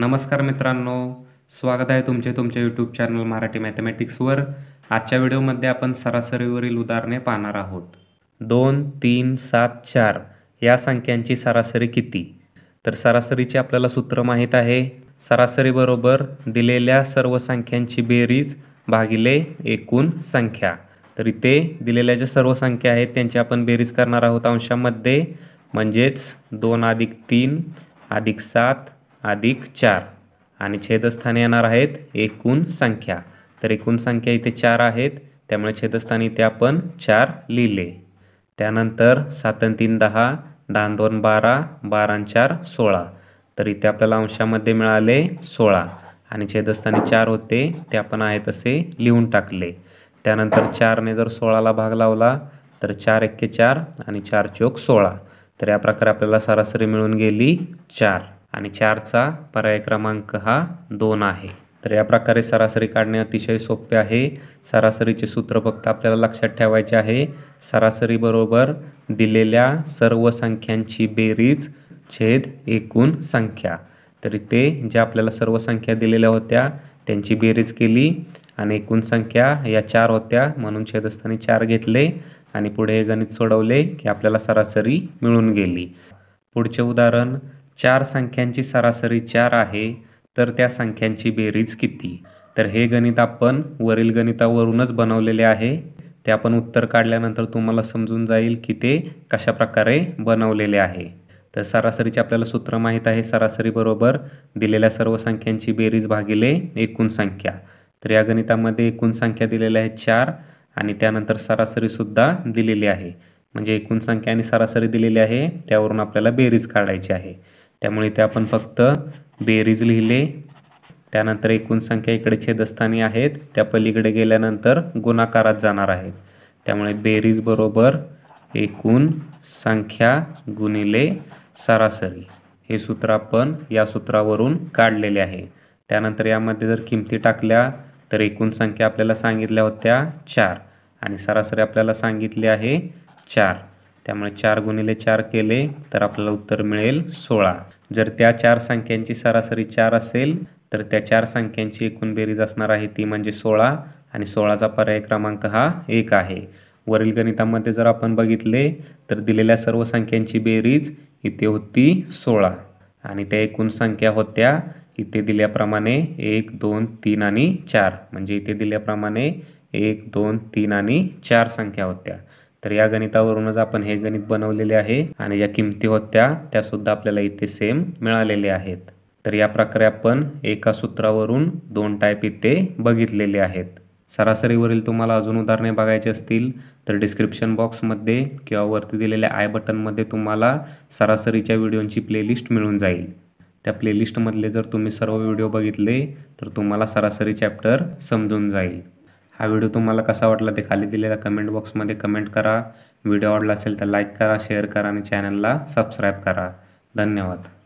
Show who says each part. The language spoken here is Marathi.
Speaker 1: नमस्कार मित्रांनो स्वागत आहे तुमचे तुमच्या यूट्यूब चॅनल मराठी मॅथमॅटिक्सवर आजच्या व्हिडिओमध्ये आपण सरासरीवरील उदाहरणे पाहणार आहोत दोन तीन सात चार या संख्यांची सरासरी किती तर सरासरीचे आपल्याला सूत्र माहीत आहे सरासरीबरोबर दिलेल्या सर्व संख्यांची बेरीज भागिले एकूण संख्या तर इथे दिलेल्या ज्या सर्व संख्या आहेत त्यांची आपण बेरीज करणार आहोत अंशामध्ये म्हणजेच दोन अधिक तीन अधिक सात अधिक चार आणि छेदस्थानी येणार आहेत एकूण संख्या तर एकूण संख्या इथे चार आहेत त्यामुळे छेदस्थानी इथे आपण चार लिहिले त्यानंतर सातन तीन दहा दहा दोन बारा बारा चार सोळा तर इथे आपल्याला अंशामध्ये मिळाले सोळा आणि छेदस्थानी चार होते ते आपण आहेत असे लिहून टाकले त्यानंतर चारने जर सोळाला भाग लावला तर चार एक्के चार आणि चार चोक सोळा तर या प्रकारे आपल्याला सरासरी मिळून गेली चार आणि चारचा पर्याय क्रमांक हा दोन आहे तर या प्रकारे सरासरी काढणे अतिशय सोपे आहे सरासरीचे सूत्र फक्त आपल्याला लक्षात ठेवायचे आहे सरासरी बरोबर दिलेल्या सर्व संख्यांची बेरीज छेद एकूण संख्या तरी ते ज्या आपल्याला सर्व संख्या दिलेल्या होत्या त्यांची बेरीज केली आणि एकूण संख्या या चार होत्या म्हणून छेदस्थानी चार घेतले आणि पुढे गणित सोडवले की आपल्याला सरासरी मिळून गेली पुढचे उदाहरण चार संख्यांची सरासरी चार आहे तर त्या संख्यांची बेरीज किती तर हे गणित आपण वरील गणितावरूनच बनवलेले आहे ते आपण उत्तर काढल्यानंतर तुम्हाला समजून जाईल की ते कशा प्रकारे बनवलेले आहे तर सरासरीचे आपल्याला सूत्र माहीत आहे सरासरी दिलेल्या सर्व संख्यांची बेरीज भागिले एकूण संख्या तर या गणितामध्ये एकूण संख्या दिलेल्या आहेत चार आणि त्यानंतर सरासरीसुद्धा दिलेली आहे म्हणजे एकूण संख्या आणि सरासरी दिलेली आहे त्यावरून आपल्याला बेरीज काढायची आहे त्यामुळे इथे आपण फक्त बेरीज लिहिले त्यानंतर एकूण संख्या इकडे छेदस्थानी आहेत त्या पलीकडे गेल्यानंतर गुणाकारात जाणार आहेत त्यामुळे बेरीज बरोबर एकूण संख्या गुणिले सरासरी हे सूत्र आपण या सूत्रावरून काढलेले आहे त्यानंतर यामध्ये जर किमती टाकल्या तर एकूण संख्या आपल्याला सांगितल्या होत्या चार आणि सरासरी आपल्याला सांगितली आहे चार त्यामुळे चार गुणिले चार केले तर आपल्याला उत्तर मिळेल सोळा जर त्या चार संख्यांची सरासरी चार असेल तर त्या चार संख्यांची एकूण बेरीज असणार आहे ती म्हणजे सोळा आणि सोळाचा पर्याय क्रमांक हा एक आहे वरील गणितामध्ये जर आपण बघितले तर दिलेल्या सर्व संख्यांची बेरीज इथे होती सोळा आणि त्या एकूण संख्या होत्या इथे दिल्याप्रमाणे एक दोन तीन आणि चार म्हणजे इथे दिल्याप्रमाणे एक दोन तीन आणि चार संख्या होत्या तर या गणितावरूनच आपण हे गणित बनवलेले आहे आणि ज्या किमती होत्या त्यासुद्धा आपल्याला इथे सेम मिळालेल्या आहेत तर या प्रकारे आपण एका सूत्रावरून दोन टाईप इथे बघितलेले आहेत सरासरीवरील तुम्हाला अजून उदाहरणे बघायची असतील तर डिस्क्रिप्शन बॉक्समध्ये किंवा वरती दिलेल्या आय बटनमध्ये तुम्हाला सरासरीच्या व्हिडिओंची प्लेलिस्ट मिळून जाईल त्या प्लेलिस्टमधले जर तुम्ही सर्व व्हिडिओ बघितले तर तुम्हाला सरासरी चॅप्टर समजून जाईल हा व्हिडिओ तुम्हाला कसा वाटला ते खाली दिलेल्या कमेंट बॉक्समध्ये कमेंट करा व्हिडिओ आवडला असेल तर लाईक करा शेअर करा आणि चॅनलला सबस्क्राईब करा धन्यवाद